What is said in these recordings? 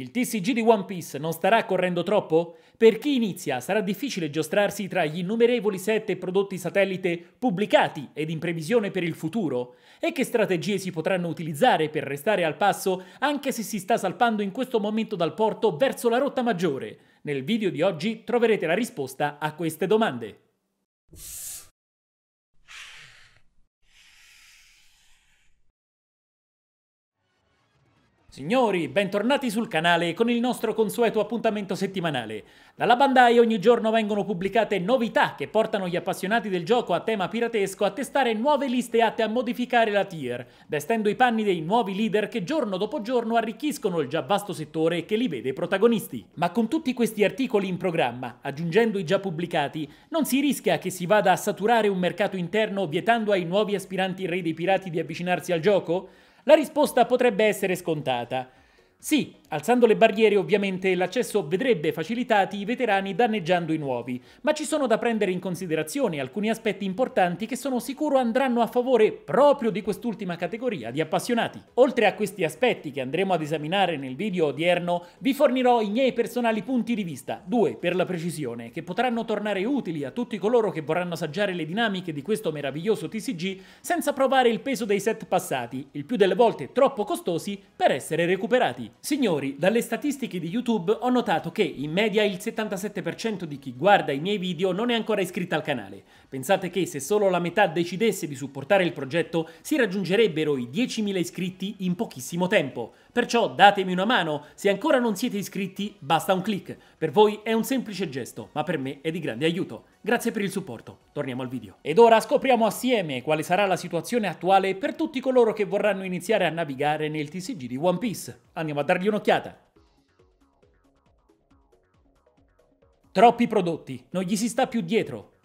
Il TCG di One Piece non starà correndo troppo? Per chi inizia sarà difficile giostrarsi tra gli innumerevoli sette prodotti satellite pubblicati ed in previsione per il futuro? E che strategie si potranno utilizzare per restare al passo anche se si sta salpando in questo momento dal porto verso la rotta maggiore? Nel video di oggi troverete la risposta a queste domande. Signori, bentornati sul canale con il nostro consueto appuntamento settimanale. Dalla Bandai ogni giorno vengono pubblicate novità che portano gli appassionati del gioco a tema piratesco a testare nuove liste atte a modificare la tier, vestendo i panni dei nuovi leader che giorno dopo giorno arricchiscono il già vasto settore che li vede protagonisti. Ma con tutti questi articoli in programma, aggiungendo i già pubblicati, non si rischia che si vada a saturare un mercato interno vietando ai nuovi aspiranti re dei pirati di avvicinarsi al gioco? La risposta potrebbe essere scontata. Sì, Alzando le barriere ovviamente l'accesso vedrebbe facilitati i veterani danneggiando i nuovi, ma ci sono da prendere in considerazione alcuni aspetti importanti che sono sicuro andranno a favore proprio di quest'ultima categoria di appassionati. Oltre a questi aspetti che andremo ad esaminare nel video odierno, vi fornirò i miei personali punti di vista, due per la precisione, che potranno tornare utili a tutti coloro che vorranno assaggiare le dinamiche di questo meraviglioso TCG senza provare il peso dei set passati, il più delle volte troppo costosi per essere recuperati. Signori, ascoltatori, dalle statistiche di YouTube ho notato che in media il 77% di chi guarda i miei video non è ancora iscritto al canale. Pensate che se solo la metà decidesse di supportare il progetto si raggiungerebbero i 10.000 iscritti in pochissimo tempo. Perciò datemi una mano, se ancora non siete iscritti basta un clic. Per voi è un semplice gesto, ma per me è di grande aiuto. Grazie per il supporto, torniamo al video. Ed ora scopriamo assieme quale sarà la situazione attuale per tutti coloro che vorranno iniziare a navigare nel TCG di One Piece. Andiamo a dargli un'occhiata. Troppi prodotti, non gli si sta più dietro.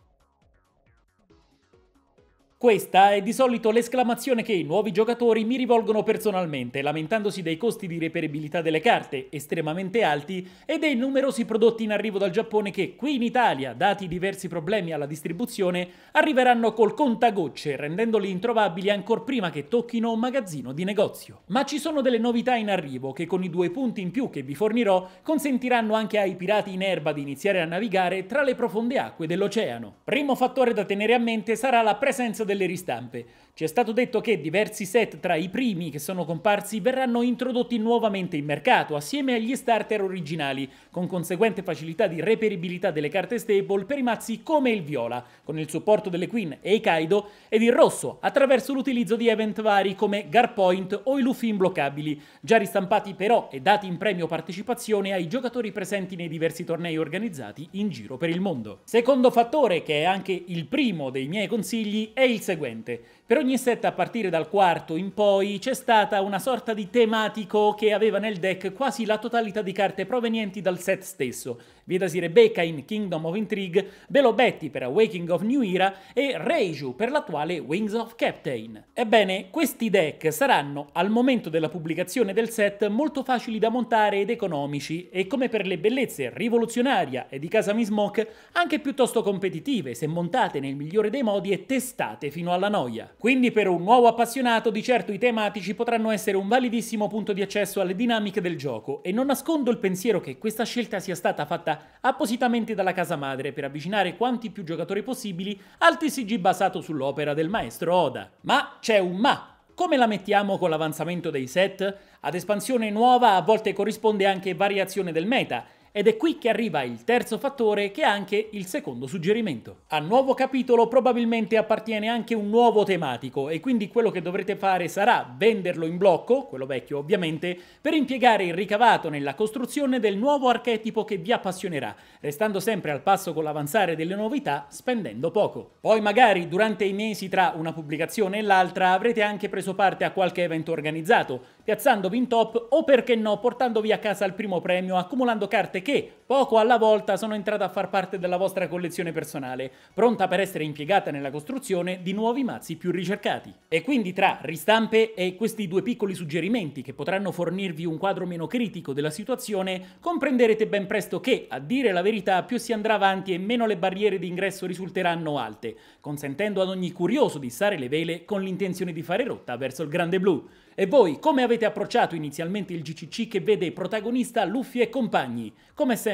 Questa è di solito l'esclamazione che i nuovi giocatori mi rivolgono personalmente, lamentandosi dei costi di reperibilità delle carte, estremamente alti, e dei numerosi prodotti in arrivo dal Giappone che qui in Italia, dati diversi problemi alla distribuzione, arriveranno col contagocce, rendendoli introvabili ancor prima che tocchino un magazzino di negozio. Ma ci sono delle novità in arrivo che con i due punti in più che vi fornirò consentiranno anche ai pirati in erba di iniziare a navigare tra le profonde acque dell'oceano. Primo fattore da tenere a mente sarà la presenza del delle ristampe. Ci è stato detto che diversi set tra i primi che sono comparsi verranno introdotti nuovamente in mercato assieme agli starter originali, con conseguente facilità di reperibilità delle carte stable per i mazzi come il viola, con il supporto delle Queen e i Kaido, ed il rosso attraverso l'utilizzo di event vari come Garpoint o i Luffy imbloccabili, già ristampati però e dati in premio partecipazione ai giocatori presenti nei diversi tornei organizzati in giro per il mondo. Secondo fattore, che è anche il primo dei miei consigli, è il il seguente. Per ogni set a partire dal quarto in poi c'è stata una sorta di tematico che aveva nel deck quasi la totalità di carte provenienti dal set stesso. Vietasi Rebecca in Kingdom of Intrigue, Belo Betty per Awakening of New Era e Reiju per l'attuale Wings of Captain. Ebbene, questi deck saranno, al momento della pubblicazione del set, molto facili da montare ed economici e come per le bellezze rivoluzionaria e di casa Kasami Smoke, anche piuttosto competitive se montate nel migliore dei modi e testate fatte fino alla noia. Quindi per un nuovo appassionato di certo i tematici potranno essere un validissimo punto di accesso alle dinamiche del gioco e non nascondo il pensiero che questa scelta sia stata fatta appositamente dalla casa madre per avvicinare quanti più giocatori possibili al TCG basato sull'opera del maestro Oda. Ma c'è un ma! Come la mettiamo con l'avanzamento dei set? Ad espansione nuova a volte corrisponde anche variazione del meta, ed è qui che arriva il terzo fattore che è anche il secondo suggerimento. Al nuovo capitolo probabilmente appartiene anche un nuovo tematico e quindi quello che dovrete fare sarà venderlo in blocco, quello vecchio ovviamente, per impiegare il ricavato nella costruzione del nuovo archetipo che vi appassionerà, restando sempre al passo con l'avanzare delle novità, spendendo poco. Poi magari durante i mesi tra una pubblicazione e l'altra avrete anche preso parte a qualche evento organizzato, piazzandovi in top o perché no portandovi a casa il primo premio accumulando carte qué? poco alla volta sono entrata a far parte della vostra collezione personale, pronta per essere impiegata nella costruzione di nuovi mazzi più ricercati. E quindi tra ristampe e questi due piccoli suggerimenti che potranno fornirvi un quadro meno critico della situazione, comprenderete ben presto che, a dire la verità, più si andrà avanti e meno le barriere d'ingresso risulteranno alte, consentendo ad ogni curioso di stare le vele con l'intenzione di fare rotta verso il grande blu. E voi, come avete approcciato inizialmente il GCC che vede protagonista Luffy e compagni? Come sempre